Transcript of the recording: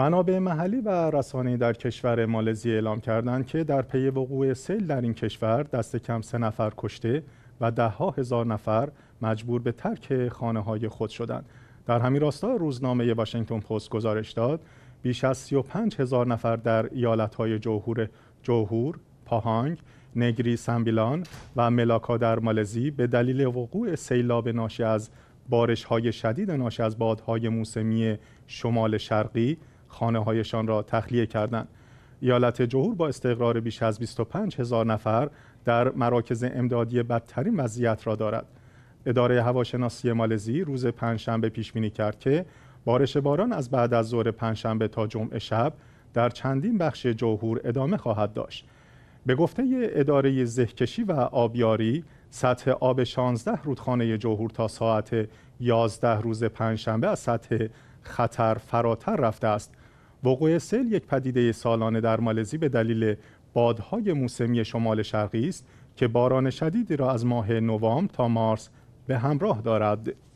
منابع محلی و رسانه‌ای در کشور مالزی اعلام کردند که در پی وقوع سیل در این کشور دست کم سه نفر کشته و دهها هزار نفر مجبور به ترک خانه های خود شدند. در همین راستا روزنامه واشنگتن پست گزارش داد بیش از 35 هزار نفر در ایالت های جوهور جوهور، پاهانگ، نگری سنبیلان و ملاکا در مالزی به دلیل وقوع سیلاب ناشی از بارش های شدید ناشی از بادهای موسمی شمال شرقی خانه هایشان را تخلیه کردند. ایالت جهور با استقرار بیش از 25 هزار نفر در مراکز امدادی بدترین وضعیت را دارد. اداره هواشناسی مالزی روز پنجشنبه پیش بینی کرد که بارش باران از بعد از ظهر پنجشنبه تا جمعه شب در چندین بخش جهور ادامه خواهد داشت. به گفته اداره زهکشی و آبیاری سطح آب 16 رودخانه جهور تا ساعت 11 روز پنجشنبه از سطح خطر فراتر رفته است وقوع سیل یک پدیده سالانه در مالزی به دلیل بادهای موسمی شمال شرقی است که باران شدیدی را از ماه نوامبر تا مارس به همراه دارد